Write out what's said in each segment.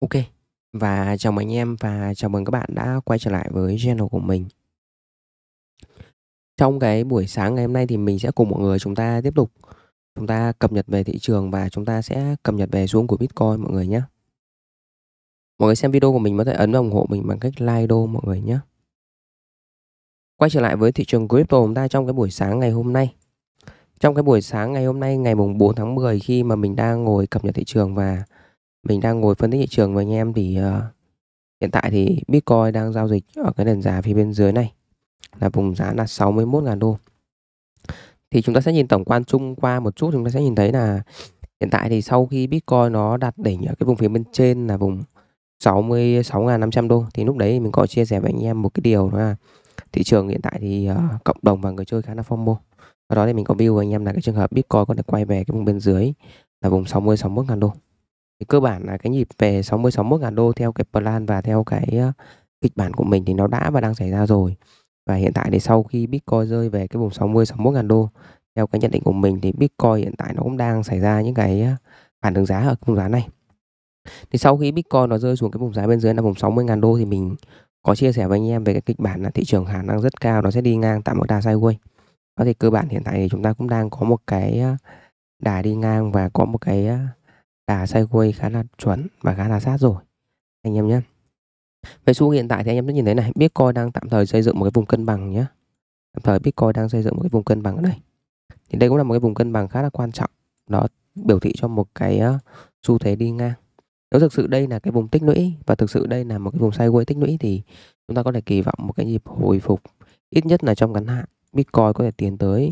Ok, và chào mừng anh em và chào mừng các bạn đã quay trở lại với channel của mình Trong cái buổi sáng ngày hôm nay thì mình sẽ cùng mọi người chúng ta tiếp tục Chúng ta cập nhật về thị trường và chúng ta sẽ cập nhật về xuống của Bitcoin mọi người nhé Mọi người xem video của mình có thể ấn ủng hộ mình bằng cách like đô mọi người nhé Quay trở lại với thị trường crypto chúng ta trong cái buổi sáng ngày hôm nay Trong cái buổi sáng ngày hôm nay ngày mùng 4 tháng 10 khi mà mình đang ngồi cập nhật thị trường và mình đang ngồi phân tích thị trường với anh em thì uh, hiện tại thì Bitcoin đang giao dịch ở cái nền giá phía bên dưới này là vùng giá là 61.000 đô. Thì chúng ta sẽ nhìn tổng quan chung qua một chút chúng ta sẽ nhìn thấy là hiện tại thì sau khi Bitcoin nó đạt đỉnh ở cái vùng phía bên trên là vùng 66.500 đô thì lúc đấy mình có chia sẻ với anh em một cái điều đó là thị trường hiện tại thì uh, cộng đồng và người chơi khá là phong FOMO. Ở đó thì mình có view với anh em là cái trường hợp Bitcoin có thể quay về cái vùng bên dưới là vùng 60 61 ngàn đô. Thì cơ bản là cái nhịp về 60 61.000 đô theo cái plan và theo cái kịch bản của mình thì nó đã và đang xảy ra rồi. Và hiện tại thì sau khi Bitcoin rơi về cái vùng 60 61.000 đô theo cái nhận định của mình thì Bitcoin hiện tại nó cũng đang xảy ra những cái phản ứng giá ở cái vùng giá này. Thì sau khi Bitcoin nó rơi xuống cái vùng giá bên dưới là vùng 60.000 đô thì mình có chia sẻ với anh em về cái kịch bản là thị trường khả năng rất cao nó sẽ đi ngang tạm một đà sideways. có thể cơ bản hiện tại thì chúng ta cũng đang có một cái đà đi ngang và có một cái đà sideways khá là chuẩn và khá là sát rồi anh em nhé về xu hiện tại thì anh em sẽ nhìn thấy này Bitcoin đang tạm thời xây dựng một cái vùng cân bằng nhé tạm thời Bitcoin đang xây dựng một cái vùng cân bằng ở đây thì đây cũng là một cái vùng cân bằng khá là quan trọng Đó biểu thị cho một cái ờ, xu thế đi ngang nếu thực sự đây là cái vùng tích lũy và thực sự đây là một cái vùng sideways tích lũy thì chúng ta có thể kỳ vọng một cái nhịp hồi phục ít nhất là trong ngắn hạn Bitcoin có thể tiến tới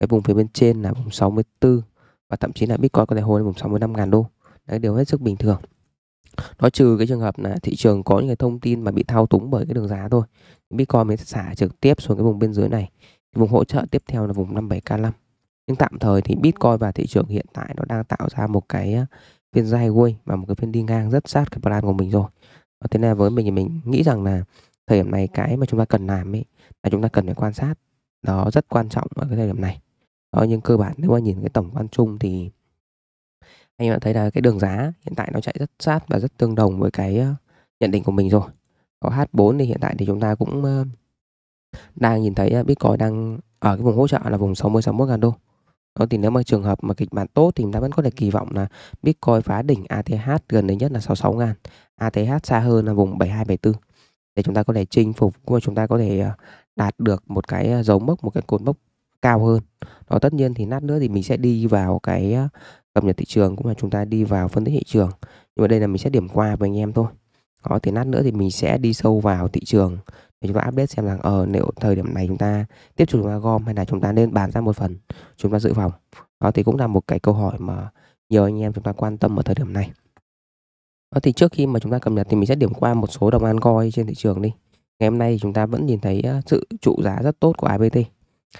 cái vùng phía bên trên là vùng 64 và thậm chí là Bitcoin có thể hồi lên vùng 65.000 đô đấy đều hết sức bình thường nó trừ cái trường hợp là thị trường có những cái thông tin mà bị thao túng bởi cái đường giá thôi Bitcoin mới xả trực tiếp xuống cái vùng bên dưới này vùng hỗ trợ tiếp theo là vùng 57k5 nhưng tạm thời thì Bitcoin và thị trường hiện tại nó đang tạo ra một cái phiên sideways và một cái phiên đi ngang rất sát cái plan của mình rồi thế nên với mình thì mình nghĩ rằng là thời điểm này cái mà chúng ta cần làm ấy là chúng ta cần phải quan sát nó rất quan trọng ở cái thời điểm này đó, nhưng cơ bản nếu mà nhìn cái tổng quan chung thì anh bạn thấy là cái đường giá hiện tại nó chạy rất sát và rất tương đồng với cái ờ, nhận định của mình rồi có H4 thì hiện tại thì chúng ta cũng ờ, đang nhìn thấy ờ, Bitcoin đang ở cái vùng hỗ trợ là vùng 60 61 ngàn đô đó thì nếu mà trường hợp mà kịch bản tốt thì chúng ta vẫn có thể kỳ vọng là Bitcoin phá đỉnh ATH gần đến nhất là 66 ngàn ATH xa hơn là vùng 72 74 để chúng ta có thể chinh phục và chúng ta có thể đạt được một cái dấu mốc một cái cột mốc cao hơn đó tất nhiên thì nát nữa thì mình sẽ đi vào cái cập nhật thị trường cũng là chúng ta đi vào phân tích thị trường nhưng mà đây là mình sẽ điểm qua với anh em thôi có thì nát nữa thì mình sẽ đi sâu vào thị trường để chúng ta update xem là ở ờ, liệu thời điểm này chúng ta tiếp tục chúng ta gom hay là chúng ta nên bán ra một phần chúng ta dự phòng đó thì cũng là một cái câu hỏi mà nhiều anh em chúng ta quan tâm ở thời điểm này đó thì trước khi mà chúng ta cập nhật thì mình sẽ điểm qua một số đồng an coin trên thị trường đi ngày hôm nay thì chúng ta vẫn nhìn thấy ờ, sự trụ giá rất tốt của ABT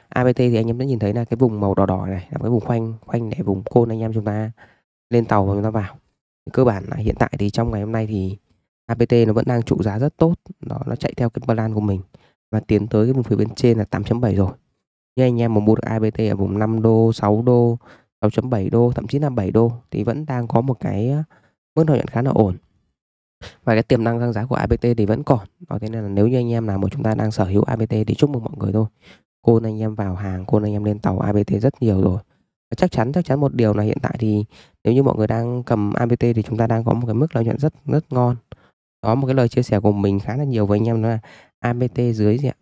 APT thì anh em đã nhìn thấy là cái vùng màu đỏ đỏ này là cái vùng khoanh khoanh để vùng côn anh em chúng ta lên tàu và chúng ta vào cơ bản là hiện tại thì trong ngày hôm nay thì APT nó vẫn đang trụ giá rất tốt đó nó chạy theo cái plan của mình và tiến tới cái vùng phía bên trên là 8.7 rồi như anh em mà mua được APT ở vùng 5 đô 6 đô 6.7 đô thậm chí là 7 đô thì vẫn đang có một cái ờ, mức lợi nhuận khá là ổn và cái tiềm năng tăng giá của APT thì vẫn còn đó thế nên là nếu như anh em nào mà chúng ta đang sở hữu APT thì chúc mừng mọi người thôi cô anh em vào hàng cô anh em lên tàu ABT rất nhiều rồi và chắc chắn chắc chắn một điều là hiện tại thì nếu như mọi người đang cầm ABT thì chúng ta đang có một cái mức lợi nhuận rất rất ngon có một cái lời chia sẻ của mình khá là nhiều với anh em đó là ABT dưới gì ạ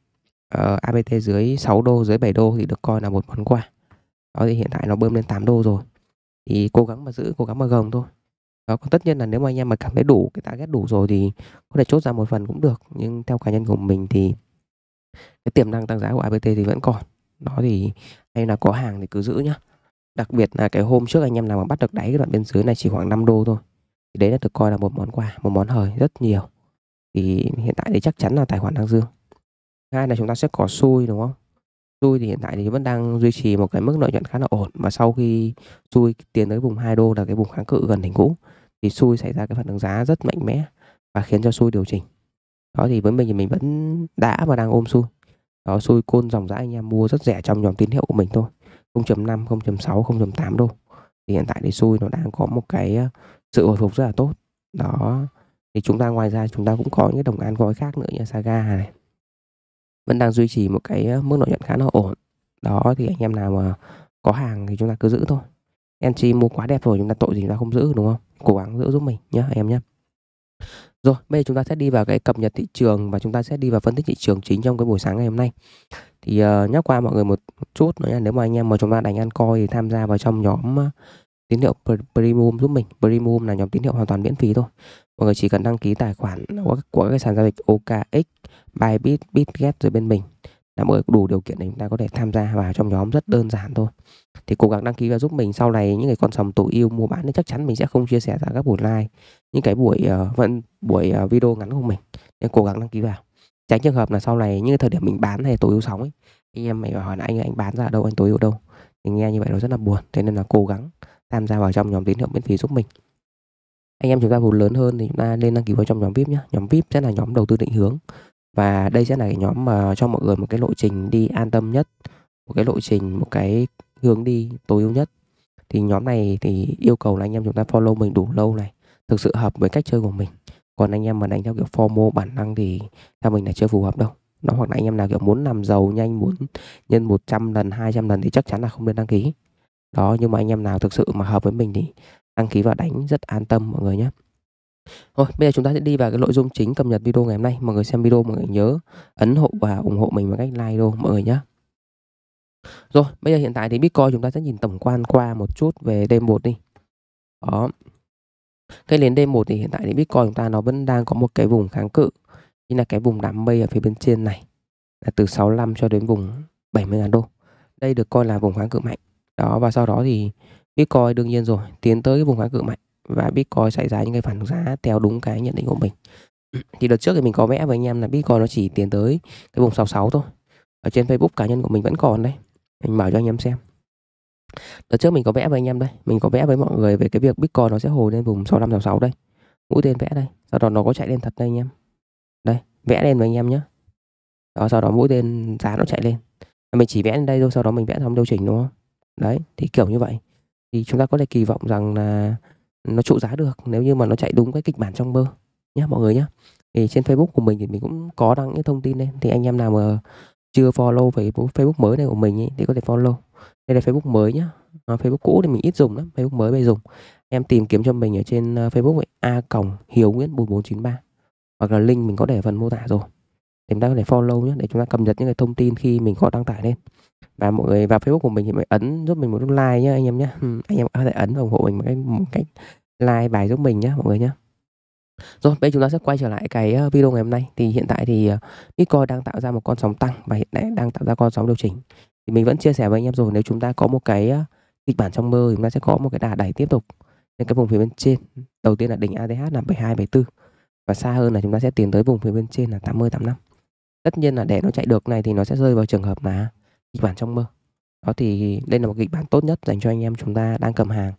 uh, ờ, ABT dưới 6 đô dưới 7 đô thì được coi là một món quà đó thì hiện tại nó bơm lên 8 đô rồi thì cố gắng mà giữ cố gắng mà gồng thôi đó còn tất nhiên là nếu mà anh em mà cảm thấy đủ cái target đủ rồi thì có thể chốt ra một phần cũng được nhưng theo cá nhân của mình thì cái tiềm năng tăng giá của APT thì vẫn còn đó thì hay là có hàng thì cứ giữ nhá đặc biệt là cái hôm trước anh em nào mà bắt được đáy cái đoạn bên dưới này chỉ khoảng 5 đô thôi thì đấy là được coi là một món quà một món hời rất nhiều thì hiện tại thì chắc chắn là tài khoản đang dương hai là chúng ta sẽ có xui đúng không xui thì hiện tại thì vẫn đang duy trì một cái mức lợi nhuận khá là ổn và sau khi xui tiến tới vùng 2 đô là cái vùng kháng cự gần đỉnh cũ thì xui xảy ra cái phản ứng giá rất mạnh mẽ và khiến cho xui điều chỉnh đó thì với mình mình vẫn đã và đang ôm xui đó xui côn dòng dã anh em mua rất rẻ trong nhóm tín hiệu của mình thôi 0.5 0.6 0.8 đô thì hiện tại thì xui nó đang có một cái ờ, sự hồi phục rất là tốt đó thì chúng ta ngoài ra chúng ta cũng có những đồng an gói khác nữa như Saga này vẫn đang duy trì một cái ờ, mức lợi nhuận khá là ổn đó thì anh em nào mà có hàng thì chúng ta cứ giữ thôi NG mua quá đẹp rồi chúng ta tội gì chúng ta không giữ đúng không cố gắng giữ giúp mình nhé em nhé rồi, bây giờ chúng ta sẽ đi vào cái cập nhật thị trường và chúng ta sẽ đi vào phân tích thị trường chính trong cái buổi sáng ngày hôm nay. Thì uh, nhắc qua mọi người một, chút nữa nha, nếu mà anh em mà chúng ta đánh ăn coi thì tham gia vào trong nhóm ờ, tín hiệu Premium giúp mình. Premium là nhóm tín hiệu hoàn toàn miễn phí thôi. Mọi người chỉ cần đăng ký tài khoản của, của các sàn giao dịch OKX, Bybit, Bitget rồi bên mình là mọi đủ điều kiện để chúng ta có thể tham gia vào trong nhóm rất đơn giản thôi thì cố gắng đăng ký và giúp mình sau này những cái con sòng tổ yêu mua bán thì chắc chắn mình sẽ không chia sẻ ra các buổi live những cái buổi uh, vẫn buổi uh, video ngắn của mình nên cố gắng đăng ký vào tránh trường hợp là sau này những thời điểm mình bán hay tổ yêu sóng ấy anh em mày hỏi là anh anh bán ra đâu anh tối yêu đâu thì nghe như vậy nó rất là buồn thế nên là cố gắng tham gia vào trong nhóm tín hiệu miễn phí giúp mình anh em chúng ta vốn lớn hơn thì chúng ta nên đăng ký vào trong nhóm vip nhé nhóm vip sẽ là nhóm đầu tư định hướng và đây sẽ là cái nhóm mà cho mọi người một cái lộ trình đi an tâm nhất một cái lộ trình một cái hướng đi tối ưu nhất thì nhóm này thì yêu cầu là anh em chúng ta follow mình đủ lâu này thực sự hợp với cách chơi của mình còn anh em mà đánh theo kiểu formal bản năng thì theo mình là chưa phù hợp đâu nó hoặc là anh em nào kiểu muốn làm giàu nhanh muốn nhân 100 lần 200 lần thì chắc chắn là không nên đăng ký đó nhưng mà anh em nào thực sự mà hợp với mình thì đăng ký và đánh rất an tâm mọi người nhé Thôi, bây giờ chúng ta sẽ đi vào cái nội dung chính cập nhật video ngày hôm nay. Mọi người xem video mọi người nhớ ấn hộ và ủng hộ mình bằng cách like luôn, mọi người nhé. Rồi, bây giờ hiện tại thì Bitcoin chúng ta sẽ nhìn tổng quan qua một chút về đêm 1 đi. Đó. Cái nến đêm 1 thì hiện tại thì Bitcoin chúng ta nó vẫn đang có một cái vùng kháng cự. Như là cái vùng đám mây ở phía bên trên này. Là từ 65 cho đến vùng 70.000 đô. Đây được coi là vùng kháng cự mạnh. Đó, và sau đó thì Bitcoin đương nhiên rồi, tiến tới cái vùng kháng cự mạnh và Bitcoin xảy ra những cái phản giá theo đúng cái nhận định của mình thì đợt trước thì mình có vẽ với anh em là Bitcoin nó chỉ tiến tới cái vùng 66 thôi ở trên Facebook cá nhân của mình vẫn còn đấy mình bảo cho anh em xem đợt trước mình có vẽ với anh em đây mình có vẽ với mọi người về cái việc Bitcoin nó sẽ hồi lên vùng 65 66 đây mũi tên vẽ đây sau đó nó có chạy lên thật đây anh em đây vẽ lên với anh em nhé đó sau đó mũi tên giá nó chạy lên mình chỉ vẽ lên đây thôi sau đó mình vẽ xong điều chỉnh đúng không đấy thì kiểu như vậy thì chúng ta có thể kỳ vọng rằng là nó trụ giá được nếu như mà nó chạy đúng cái kịch bản trong mơ nhé mọi người nhé thì trên Facebook của mình thì mình cũng có đăng những thông tin lên thì anh em nào mà chưa follow về Facebook mới này của mình ấy, thì có thể follow đây là Facebook mới nhá à, Facebook cũ thì mình ít dùng lắm Facebook mới bây dùng em tìm kiếm cho mình ở trên ờ, Facebook ấy, a cổng hiếu nguyễn 4493 hoặc là link mình có để phần mô tả rồi thì chúng ta có thể follow nhé để chúng ta cập nhật những cái thông tin khi mình có đăng tải lên và mọi người vào Facebook của mình thì phải ấn giúp mình một nút like nhé anh em nhé anh em có thể ấn ủng hộ mình một cách một cách like bài giúp mình nhé mọi người nhé rồi bây giờ chúng ta sẽ quay trở lại cái ờ, video ngày hôm nay thì hiện tại thì ờ, Bitcoin đang tạo ra một con sóng tăng và hiện tại đang tạo ra con sóng điều chỉnh thì mình vẫn chia sẻ với anh em rồi nếu chúng ta có một cái ờ, kịch bản trong mơ thì chúng ta sẽ có một cái đà đẩy tiếp tục nên cái vùng phía bên trên đầu tiên là đỉnh adh là 72 74 và xa hơn là chúng ta sẽ tiến tới vùng phía bên trên là 80 85 tất nhiên là để nó chạy được này thì nó sẽ rơi vào trường hợp là kịch bản trong mơ đó thì đây là một kịch bản tốt nhất dành cho anh em chúng ta đang cầm hàng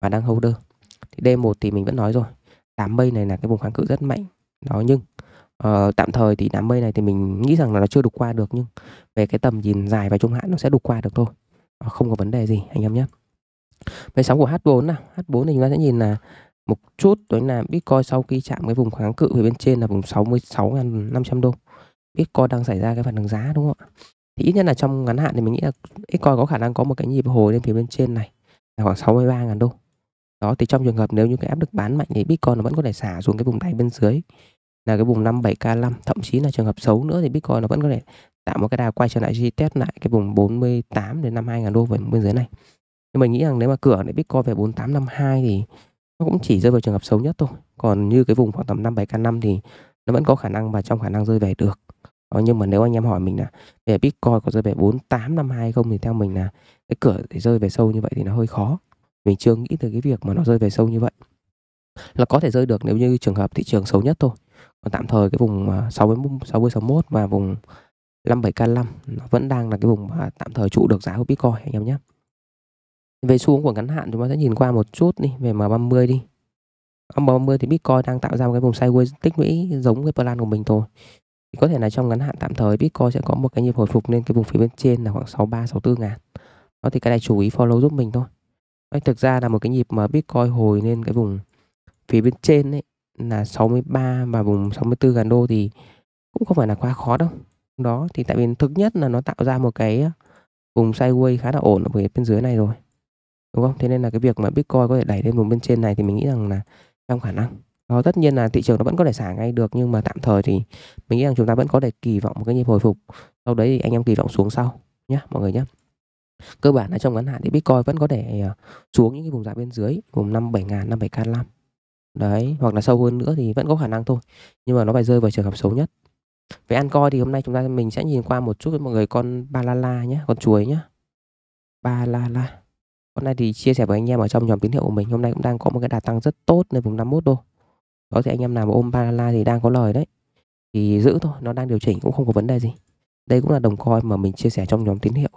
và đang holder thì d một thì mình vẫn nói rồi đám mây này là cái vùng kháng cự rất mạnh đó nhưng uh, tạm thời thì đám mây này thì mình nghĩ rằng là nó chưa đục qua được nhưng về cái tầm nhìn dài và trung hạn nó sẽ đục qua được thôi ờ, không có vấn đề gì anh em nhé về sóng của H4 nào H4 thì chúng ta sẽ nhìn là một chút đó là Bitcoin sau khi chạm cái vùng kháng cự về bên trên là vùng 66.500 đô Bitcoin đang xảy ra cái phản ứng giá đúng không ạ? Thì ít nhất là trong ngắn hạn thì mình nghĩ là Bitcoin có khả năng có một cái nhịp hồi lên phía bên trên này là khoảng 63.000 đô. Đó thì trong trường hợp nếu như cái áp lực bán mạnh thì Bitcoin nó vẫn có thể xả xuống cái vùng đáy bên dưới là cái vùng 57k5 thậm chí là trường hợp xấu nữa thì Bitcoin nó vẫn có thể tạo một cái đà quay trở lại G test lại cái vùng 48 đến 52 ngàn đô về bên dưới này. Nhưng mình nghĩ rằng nếu mà cửa để Bitcoin về 4852 thì nó cũng chỉ rơi vào trường hợp xấu nhất thôi. Còn như cái vùng khoảng tầm 57k5 thì nó vẫn có khả năng và trong khả năng rơi về được. Đó, ờ, nhưng mà nếu anh em hỏi mình là về Bitcoin có rơi về 4852 không thì theo mình là cái cửa để rơi về sâu như vậy thì nó hơi khó. Mình chưa nghĩ tới cái việc mà nó rơi về sâu như vậy. Là có thể rơi được nếu như trường hợp thị trường xấu nhất thôi. Còn tạm thời cái vùng 60 60 61 và vùng 57K5 nó vẫn đang là cái vùng mà tạm thời trụ được giá của Bitcoin anh em nhé. Về xu hướng của ngắn hạn chúng ta sẽ nhìn qua một chút đi về M30 đi. M30 thì Bitcoin đang tạo ra một cái vùng sideways tích lũy giống cái plan của mình thôi có thể là trong ngắn hạn tạm thời Bitcoin sẽ có một cái nhịp hồi phục lên cái vùng phía bên trên là khoảng 63 64 ngàn đó thì cái này chú ý follow giúp mình thôi Đấy, thực ra là một cái nhịp mà Bitcoin hồi lên cái vùng phía bên trên ấy là 63 và vùng 64 ngàn đô thì cũng không phải là quá khó đâu đó thì tại vì thực nhất là nó tạo ra một cái ờ, vùng sideways khá là ổn ở bên dưới này rồi đúng không thế nên là cái việc mà Bitcoin có thể đẩy lên vùng bên trên này thì mình nghĩ rằng là trong khả năng đó, ờ, tất nhiên là thị trường nó vẫn có thể xả ngay được nhưng mà tạm thời thì mình nghĩ rằng chúng ta vẫn có thể kỳ vọng một cái nhịp hồi phục. Sau đấy thì anh em kỳ vọng xuống sau nhé mọi người nhé. Cơ bản là trong ngắn hạn thì Bitcoin vẫn có thể ờ, xuống những cái vùng giá bên dưới vùng năm bảy ngàn, năm bảy k năm Đấy, hoặc là sâu hơn nữa thì vẫn có khả năng thôi. Nhưng mà nó phải rơi vào trường hợp xấu nhất. Về ăn coi thì hôm nay chúng ta mình sẽ nhìn qua một chút với mọi người con ba la la nhé, con chuối nhé. la hôm nay thì chia sẻ với anh em ở trong nhóm tín hiệu của mình. Hôm nay cũng đang có một cái đà tăng rất tốt lên vùng 51 đô có thể anh em nào mà ôm Parala thì đang có lời đấy thì giữ thôi nó đang điều chỉnh cũng không có vấn đề gì đây cũng là đồng coin mà mình chia sẻ trong nhóm tín hiệu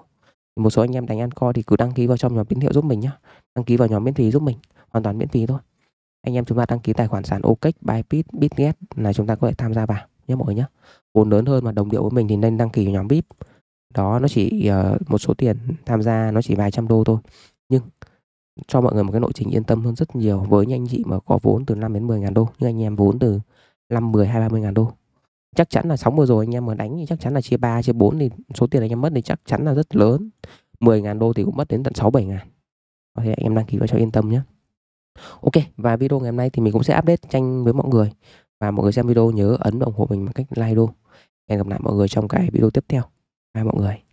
một số anh em đánh ăn coi thì cứ đăng ký vào trong nhóm tín hiệu giúp mình nhá đăng ký vào nhóm miễn phí giúp mình hoàn toàn miễn phí thôi anh em chúng ta đăng ký tài khoản sàn OKEX, Bybit, Bitget là chúng ta có thể tham gia vào nhé mọi người nhé vốn lớn hơn mà đồng điệu với mình thì nên đăng ký vào nhóm VIP đó nó chỉ uh, một số tiền tham gia nó chỉ vài trăm đô thôi nhưng cho mọi người một cái nội trình yên tâm hơn rất nhiều với những anh chị mà có vốn từ 5 đến 10 ngàn đô như anh em vốn từ 5, 10, 20, 30 ngàn đô chắc chắn là sóng vừa rồi anh em mà đánh thì chắc chắn là chia 3, chia 4 thì số tiền anh em mất thì chắc chắn là rất lớn 10 ngàn đô thì cũng mất đến tận 6, 7 ngàn có thể anh em đăng ký vào cho yên tâm nhé Ok và video ngày hôm nay thì mình cũng sẽ update tranh với mọi người và mọi người xem video nhớ ấn và ủng hộ mình bằng cách like đô hẹn gặp lại mọi người trong cái video tiếp theo bye mọi người